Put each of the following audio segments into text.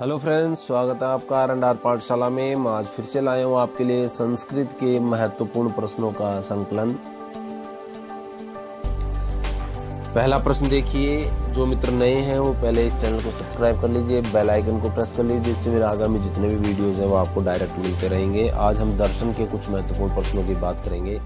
hello friends स्वागत है आपका आर एंड आर पाठशाला में मैं आज फिर से लाया हूँ आपके लिए संस्कृत के महत्वपूर्ण प्रश्नों का संकलन पहला प्रश्न देखिए जो मित्र नए हैं वो पहले इस चैनल को सब्सक्राइब कर लीजिए बेल आइकन को प्रेस कर लीजिए जिससे मेरे आगामी जितने भी वीडियोस हैं वो आपको डायरेक्ट मिलते रहेंगे आज हम दर्शन के कुछ महत्वपूर्ण प्रश्नों की बात करेंगे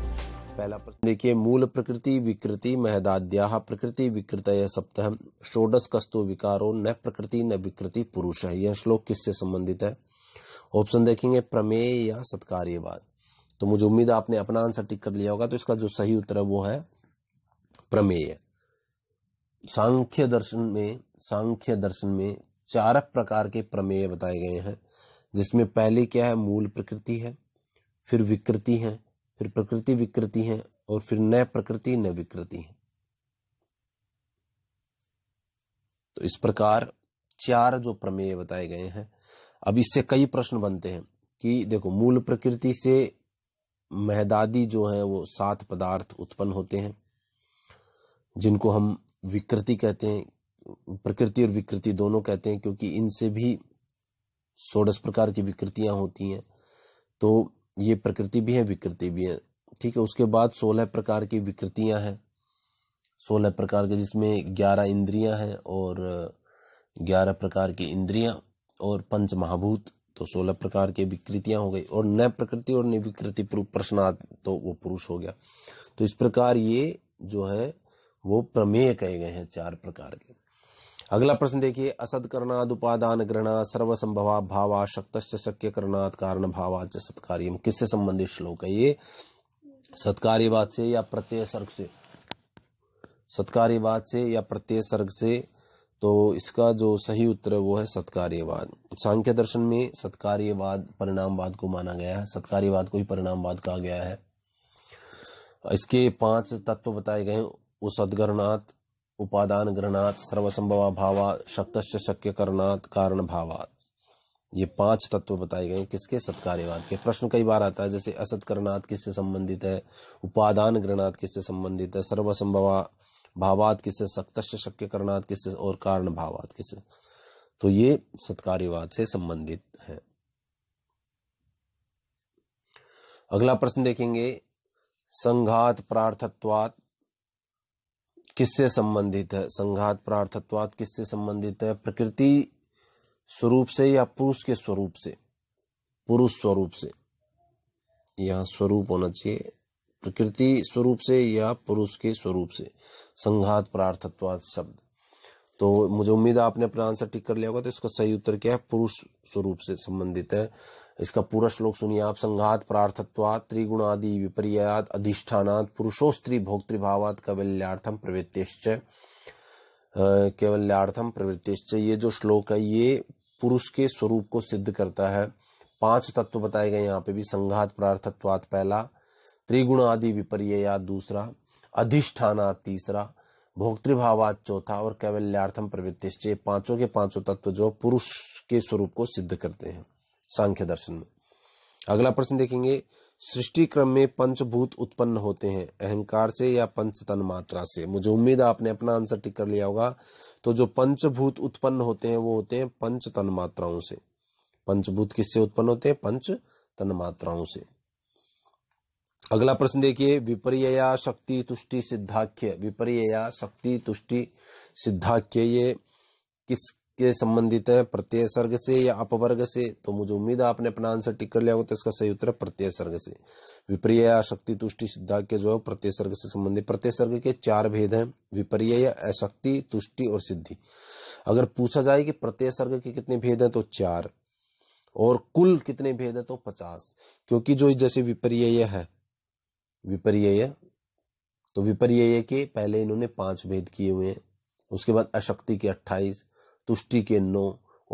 पहला प्रश्न देखिए मूल प्रकृति विकृति महदाद्या प्रकृति विकृत सप्तः षोडश कस्तु विकारो न प्रकृति न विकृति पुरुष है यह श्लोक किससे संबंधित है ऑप्शन देखेंगे प्रमेय या सत्कार्यवाद तो मुझे उम्मीद आपने अपना आंसर टिक कर लिया होगा तो इसका जो सही उत्तर है वो है प्रमेय सांख्य दर्शन में सांख्य दर्शन में चार प्रकार के प्रमेय बताए गए हैं जिसमें पहले क्या है मूल प्रकृति है फिर विकृति है फिर प्रकृति विकृति है और फिर न प्रकृति न विकृति है तो इस प्रकार चार जो प्रमेय बताए गए हैं अब इससे कई प्रश्न बनते हैं कि देखो मूल प्रकृति से महदादी जो है वो सात पदार्थ उत्पन्न होते हैं जिनको हम विकृति कहते हैं प्रकृति और विकृति दोनों कहते हैं क्योंकि इनसे भी सोडस प्रकार की विकृतियां होती हैं तो ये प्रकृति भी है विकृति भी है ठीक है उसके बाद सोलह प्रकार की विकृतियां हैं सोलह प्रकार के जिसमें ग्यारह इंद्रियां हैं और ग्यारह प्रकार की इंद्रियां और पंच महाभूत तो सोलह प्रकार की विकृतियां हो गई और न प्रकृति और निविकृति प्रश्नार्थ तो वो पुरुष हो गया तो इस प्रकार ये जो है वो प्रमेय कहे गए हैं चार प्रकार के अगला प्रश्न देखिए असद करनाद उपादान ग्रहणा सर्वसंभवा भावा शक्त शक्य करनाद कारण भावाच सत्कार्य किससे संबंधित श्लोक है ये सत्कार्यवाद से या प्रत्यय सर्ग से सत्कार्यवाद से या प्रत्यय सर्ग से तो इसका जो सही उत्तर है वो है सत्कार्यवाद सांख्य दर्शन में सत्कार्यवाद परिणामवाद को माना गया है सत्कार्यवाद को ही परिणामवाद कहा गया है इसके पांच तत्व बताए गए हैं उसदगरनाथ उपादान ग्रहणात् सर्वसंभव भाव शक्त शक्य करनात् कारण भावात ये पांच तत्व बताए गए किसके सत्कार्यवाद के प्रश्न कई बार आता है जैसे असत करनात् किससे संबंधित है उपादान ग्रहणात् किससे संबंधित है सर्वसंभवा भावात् किससे शक्तश्च शक्य करनात् किससे और कारण भावात किससे तो ये सत्कार्यवाद से संबंधित है अगला प्रश्न देखेंगे संघात प्रार्थत्वात् किससे संबंधित है संघात प्रार्थत्वाद किससे संबंधित है प्रकृति स्वरूप से या पुरुष के स्वरूप से पुरुष स्वरूप से यह स्वरूप होना चाहिए प्रकृति स्वरूप से या पुरुष के स्वरूप से संघात प्रार्थत्वाद शब्द तो मुझे उम्मीद है आपने अपना आंसर टिक कर लिया होगा तो इसका सही उत्तर क्या है पुरुष स्वरूप से संबंधित है इसका पूरा श्लोक सुनिए आप संघात प्रार्थत्वात त्रिगुणादि विपर्यात अधिष्ठानात पुरुषोस्त्री स्त्री भोक्तृभावात कवल्यार्थम प्रवृत्तिश्च कवल्यार्थम प्रवृत्तिश्च ये जो श्लोक है ये पुरुष के स्वरूप को सिद्ध करता है पांच तत्व बताए गए यहाँ पे भी संघात प्रार्थत्वात पहला त्रिगुण आदि विपर्य दूसरा अधिष्ठाना तीसरा भोक्तृभावाद चौथा और कैवल्यार्थम प्रवृत्ति पांचों के पांचों तत्व जो पुरुष के स्वरूप को सिद्ध करते हैं सांख्य दर्शन में अगला प्रश्न देखेंगे सृष्टि क्रम में पंचभूत उत्पन्न होते हैं अहंकार से या पंचतन मात्रा से मुझे उम्मीद है आपने अपना आंसर टिक कर लिया होगा तो जो पंचभूत उत्पन्न होते हैं वो होते हैं पंच तन मात्राओं से पंचभूत किससे उत्पन्न होते हैं पंच तन मात्राओं से अगला प्रश्न देखिए विपर्य शक्ति तुष्टि सिद्धाख्य विपर्य शक्ति तुष्टि सिद्धाख्य ये किसके संबंधित है प्रत्यय सर्ग से या अपवर्ग से तो मुझे उम्मीद है आपने अपना आंसर टिक कर लिया होगा तो इसका सही उत्तर प्रत्यय सर्ग से विपर्य शक्ति तुष्टि सिद्धाख्य जो है प्रत्यय सर्ग से संबंधित प्रत्यय सर्ग के चार भेद हैं विपर्य अशक्ति तुष्टि और सिद्धि अगर पूछा जाए कि प्रत्यय सर्ग के कितने भेद हैं तो चार और कुल कितने भेद है तो पचास क्योंकि जो जैसे विपर्य है विपर्यय तो विपर्यय के पहले इन्होंने पांच भेद किए हुए हैं उसके बाद अशक्ति के अट्ठाईस तुष्टि के नौ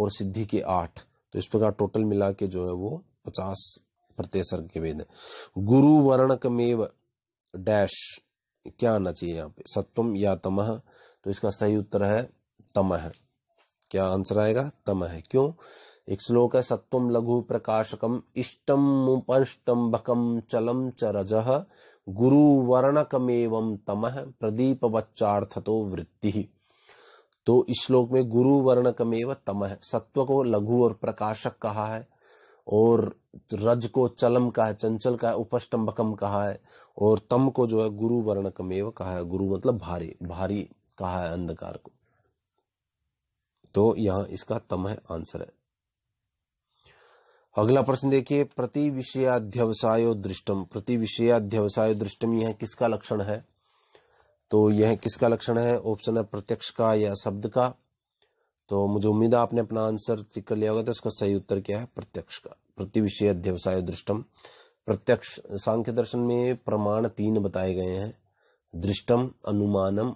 और सिद्धि के आठ तो इस प्रकार टोटल मिला के जो है वो पचास प्रत्यय सर्ग के भेद है गुरु वर्णकमेव डैश क्या आना चाहिए यहाँ पे सत्वम या तमह तो इसका सही उत्तर है तमह क्या आंसर आएगा तमह क्यों एक श्लोक है सत्वम लघु प्रकाशकम इष्टम उपष्टम्भकम चलम च रज गुरु वर्णकमेव तम प्रदीप तो वृत्ति तो इस श्लोक में गुरु वर्णकमेव है सत्व को लघु और प्रकाशक कहा है और रज को चलम का है चंचल का है भकम कहा है और तम को जो है गुरु वर्णकमेव कहा है गुरु मतलब भारी भारी कहा है अंधकार को तो यहाँ इसका तम है आंसर है अगला प्रश्न देखिए प्रति विषयाध्यवसायो दृष्टम प्रति विषयाध्यवसायो दृष्टम यह किसका लक्षण है तो यह किसका लक्षण है ऑप्शन है प्रत्यक्ष का या शब्द का तो मुझे उम्मीद है आपने अपना आंसर चिक कर लिया होगा तो इसका सही उत्तर क्या है प्रत्यक्ष का प्रति विषय अध्यवसाय दृष्टम प्रत्यक्ष सांख्य दर्शन में प्रमाण तीन बताए गए हैं दृष्टम अनुमानम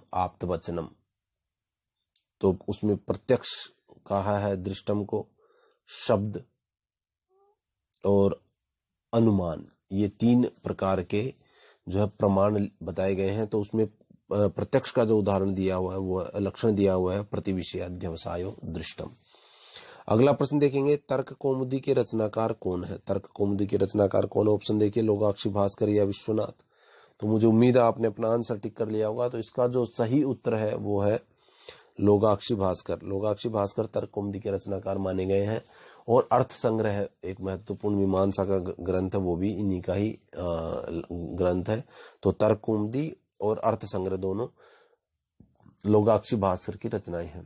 वचनम तो उसमें प्रत्यक्ष कहा है दृष्टम को शब्द और अनुमान ये तीन प्रकार के जो है प्रमाण बताए गए हैं तो उसमें प्रत्यक्ष का जो उदाहरण दिया हुआ है वो लक्षण दिया हुआ है प्रतिविषयाध्यवसायो दृष्टम अगला प्रश्न देखेंगे तर्क कौमुदी के रचनाकार कौन है तर्क कौमुदी के रचनाकार कौन ऑप्शन देखिए लोगाक्षी भास्कर या विश्वनाथ तो मुझे उम्मीद है आपने अपना आंसर टिक कर लिया होगा तो इसका जो सही उत्तर है वो है लोगाक्षी भास्कर लोगाक्षी भास्कर तर्क कौमुदी के रचनाकार माने गए हैं और अर्थ संग्रह एक महत्वपूर्ण मीमांसा का ग्रंथ है वो भी इन्हीं का ही ग्रंथ है तो तर्कुमदी और अर्थ संग्रह दोनों लोगाक्षी भास्कर की रचनाएं हैं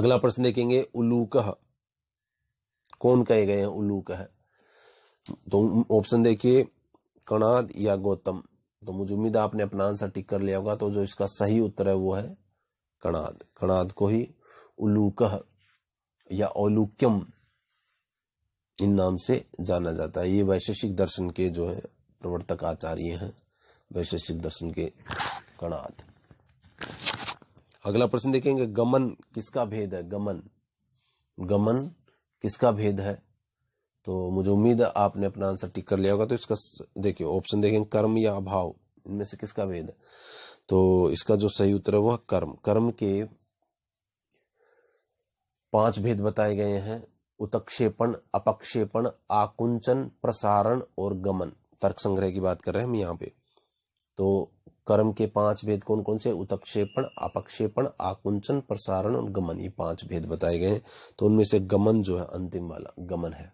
अगला प्रश्न देखेंगे उल्लूकह कौन कहे गए हैं है तो ऑप्शन देखिए कणाद या गौतम तो मुझे उम्मीद है आपने अपना आंसर टिक कर लिया होगा तो जो इसका सही उत्तर है वो है कणाद कणाद को ही उल्लूकह या औलूक्यम इन नाम से जाना जाता है ये वैशेषिक दर्शन के जो है प्रवर्तक आचार्य हैं वैशेषिक दर्शन के कणाद अगला प्रश्न देखेंगे गमन किसका भेद है गमन गमन किसका भेद है तो मुझे उम्मीद है आपने अपना आंसर टिक कर लिया होगा तो इसका देखिए ऑप्शन देखेंगे कर्म या अभाव इनमें से किसका भेद है तो इसका जो सही उत्तर है वह कर्म कर्म के पांच भेद बताए गए हैं उत्क्षेपण अपक्षेपण आकुंचन प्रसारण और गमन तर्क संग्रह की बात कर रहे हैं हम यहाँ पे तो कर्म के पांच भेद कौन कौन से उत्क्षेपण अपक्षेपण आकुंचन प्रसारण और गमन ये पांच भेद बताए गए हैं तो उनमें से गमन जो है अंतिम वाला गमन है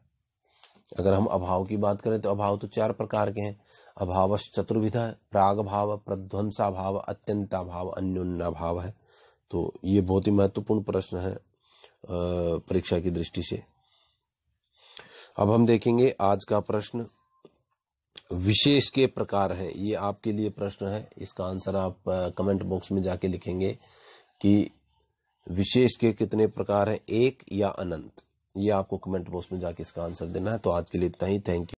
अगर हम अभाव की बात करें तो अभाव तो चार प्रकार के हैं अभाव चतुर्विधा है प्राग भाव प्रध्वंसा भाव अत्यंता भाव अन्योन्ना भाव है तो ये बहुत ही महत्वपूर्ण प्रश्न है परीक्षा की दृष्टि से अब हम देखेंगे आज का प्रश्न विशेष के प्रकार हैं ये आपके लिए प्रश्न है इसका आंसर आप कमेंट बॉक्स में जाके लिखेंगे कि विशेष के कितने प्रकार हैं एक या अनंत ये आपको कमेंट बॉक्स में जाके इसका आंसर देना है तो आज के लिए इतना ही थैंक यू